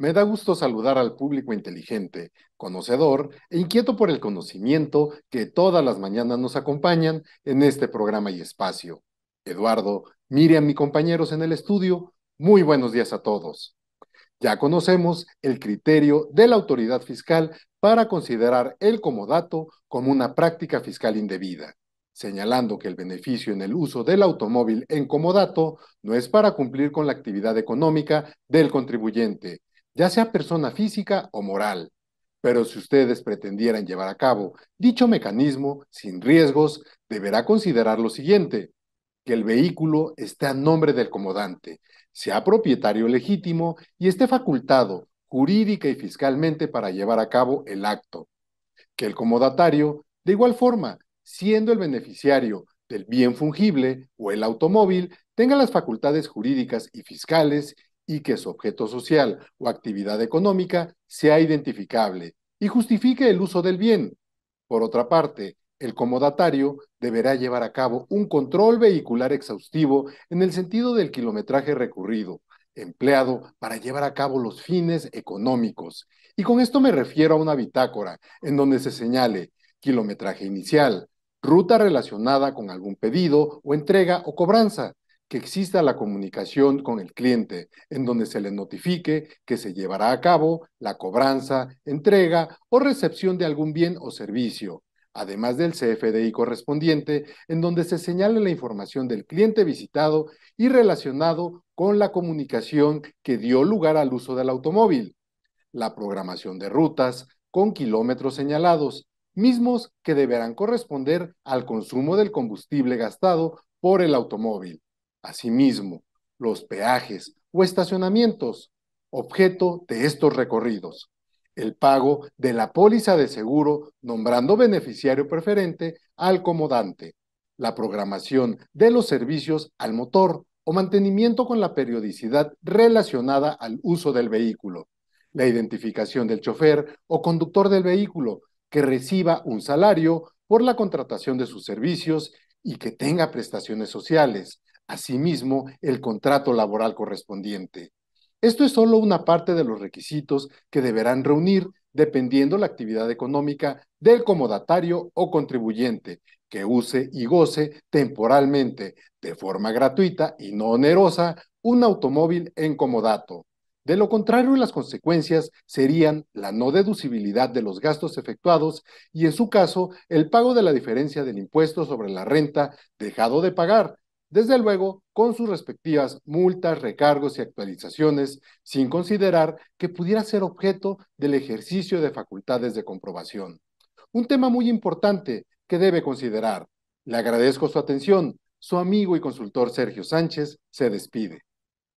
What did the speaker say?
Me da gusto saludar al público inteligente, conocedor e inquieto por el conocimiento que todas las mañanas nos acompañan en este programa y espacio. Eduardo, Miriam mis compañeros en el estudio, muy buenos días a todos. Ya conocemos el criterio de la autoridad fiscal para considerar el comodato como una práctica fiscal indebida, señalando que el beneficio en el uso del automóvil en comodato no es para cumplir con la actividad económica del contribuyente, ya sea persona física o moral. Pero si ustedes pretendieran llevar a cabo dicho mecanismo sin riesgos, deberá considerar lo siguiente, que el vehículo esté a nombre del comodante, sea propietario legítimo y esté facultado jurídica y fiscalmente para llevar a cabo el acto, que el comodatario, de igual forma, siendo el beneficiario del bien fungible o el automóvil, tenga las facultades jurídicas y fiscales y que su objeto social o actividad económica sea identificable y justifique el uso del bien. Por otra parte, el comodatario deberá llevar a cabo un control vehicular exhaustivo en el sentido del kilometraje recurrido, empleado para llevar a cabo los fines económicos. Y con esto me refiero a una bitácora en donde se señale kilometraje inicial, ruta relacionada con algún pedido o entrega o cobranza, que exista la comunicación con el cliente, en donde se le notifique que se llevará a cabo la cobranza, entrega o recepción de algún bien o servicio, además del CFDI correspondiente, en donde se señale la información del cliente visitado y relacionado con la comunicación que dio lugar al uso del automóvil, la programación de rutas con kilómetros señalados, mismos que deberán corresponder al consumo del combustible gastado por el automóvil Asimismo, los peajes o estacionamientos, objeto de estos recorridos. El pago de la póliza de seguro nombrando beneficiario preferente al comodante. La programación de los servicios al motor o mantenimiento con la periodicidad relacionada al uso del vehículo. La identificación del chofer o conductor del vehículo que reciba un salario por la contratación de sus servicios y que tenga prestaciones sociales, asimismo el contrato laboral correspondiente. Esto es solo una parte de los requisitos que deberán reunir dependiendo la actividad económica del comodatario o contribuyente que use y goce temporalmente, de forma gratuita y no onerosa, un automóvil en comodato. De lo contrario, las consecuencias serían la no deducibilidad de los gastos efectuados y, en su caso, el pago de la diferencia del impuesto sobre la renta dejado de pagar, desde luego con sus respectivas multas, recargos y actualizaciones, sin considerar que pudiera ser objeto del ejercicio de facultades de comprobación. Un tema muy importante que debe considerar. Le agradezco su atención. Su amigo y consultor Sergio Sánchez se despide.